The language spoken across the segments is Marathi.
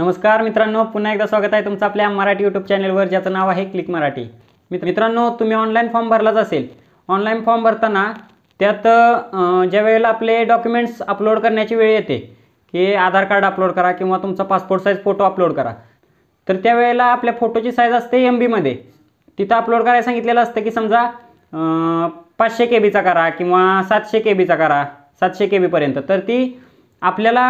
नमस्कार मित्रांनो पुन्हा एकदा स्वागत आहे तुमचं आपल्या मराठी यूट्यूब चॅनलवर ज्याचं नाव आहे क्लिक मराठी मित्र मित्रांनो तुम्ही ऑनलाईन फॉर्म भरलाच असेल ऑनलाईन फॉर्म भरताना त्यात ज्या वेळेला आपले डॉक्युमेंट्स अपलोड करण्याची वेळ येते की आधार कार्ड अपलोड करा किंवा तुमचा पासपोर्ट साईज फोटो अपलोड करा तर त्यावेळेला आपल्या फोटोची साईज असते एम बीमध्ये तिथं अपलोड करायला सांगितलेलं असतं की समजा पाचशे के बीचा करा किंवा सातशे के बीचा करा सातशे के बीपर्यंत तर ती आपल्याला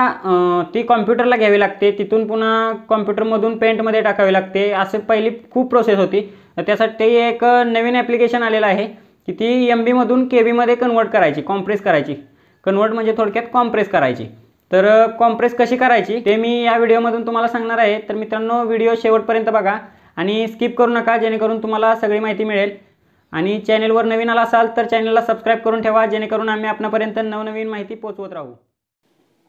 ती कॉम्प्युटरला घ्यावी लागते तिथून पुन्हा कॉम्प्युटरमधून पेंटमध्ये टाकावी लागते असं पहिली खूप प्रोसेस होती त्यासाठी एक नवीन ॲप्लिकेशन आलेलं आहे की ती एम बीमधून के बीमध्ये कन्वर्ट करायची कॉम्प्रेस करायची कन्वर्ट म्हणजे थोडक्यात कॉम्प्रेस करायची तर कॉम्प्रेस कशी करायची ते मी या व्हिडिओमधून तुम्हाला सांगणार आहे तर मित्रांनो व्हिडिओ शेवटपर्यंत बघा आणि स्किप करू नका जेणेकरून तुम्हाला सगळी माहिती मिळेल आणि चॅनेलवर नवीन आला असाल तर चॅनेलला सबस्क्राईब करून ठेवा जेणेकरून आम्ही आपणापर्यंत नवनवीन माहिती पोचवत राहू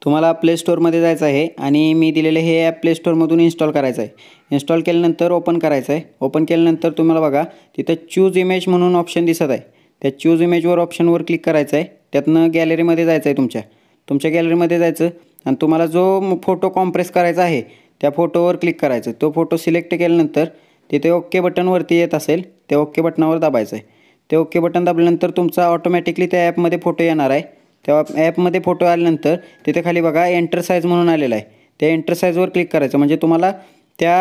तुम्हाला प्ले स्टोअरमध्ये जायचं आहे आणि मी दिलेलं हे ॲप प्ले स्टोअरमधून इन्स्टॉल करायचं आहे इन्स्टॉल केल्यानंतर ओपन करायचं आहे ओपन केल्यानंतर तुम्हाला बघा तिथं चूज इमेज म्हणून ऑप्शन दिसत आहे त्या चूज इमेजवर ऑप्शनवर क्लिक करायचं आहे त्यातनं गॅलरीमध्ये जायचं आहे तुमच्या तुमच्या गॅलरीमध्ये जायचं आणि तुम्हाला जो फोटो कॉम्प्रेस करायचा आहे त्या फोटोवर क्लिक करायचं तो फोटो सिलेक्ट केल्यानंतर तिथे ओके बटनवरती येत असेल त्या ओके बटनावर दाबायचं आहे ते ओके बटन दाबल्यानंतर तुमचा ऑटोमॅटिकली त्या ॲपमध्ये फोटो येणार आहे तेव्हा ॲपमध्ये फोटो आल्यानंतर तिथे खाली बघा एंटर म्हणून आलेला आहे त्या एंटरसाईजवर क्लिक करायचं म्हणजे तुम्हाला त्या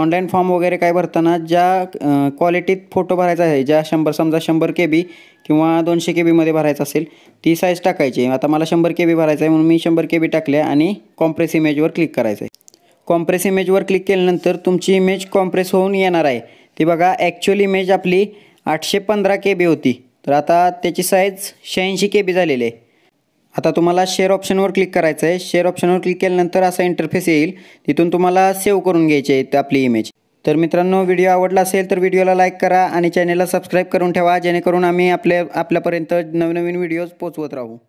ऑनलाईन फॉर्म वगैरे काय भरताना ज्या क्वालिटीत फोटो भरायचा आहे ज्या शंभर समजा शंभर के बी किंवा दोनशे के बीमध्ये भरायचं असेल ती साईज टाकायची आता मला शंभर के बी भरायचं आहे म्हणून मी शंभर के बी टाकले आणि कॉम्प्रेस इमेजवर क्लिक करायचं आहे कॉम्प्रेस इमेजवर क्लिक केल्यानंतर तुमची इमेज कॉम्प्रेस होऊन येणार आहे ती बघा ॲक्च्युअल इमेज आपली आठशे पंधरा के बी होती तर आता त्याची साईज शहाऐंशी के बी झालेली आहे आता तुम्हाला शेअर ऑप्शनवर क्लिक करायचं आहे शेअर ऑप्शनवर क्लिक केल्यानंतर असा इंटरफेस येईल तिथून तुम्हाला सेव्ह करून घ्यायची आहे आपली इमेज तर मित्रांनो व्हिडिओ आवडला असेल तर व्हिडिओला लाईक करा आणि चॅनेलला सबस्क्राईब करून ठेवा जेणेकरून आम्ही आपल्या आपल्यापर्यंत नवनवीन व्हिडिओज पोचवत राहू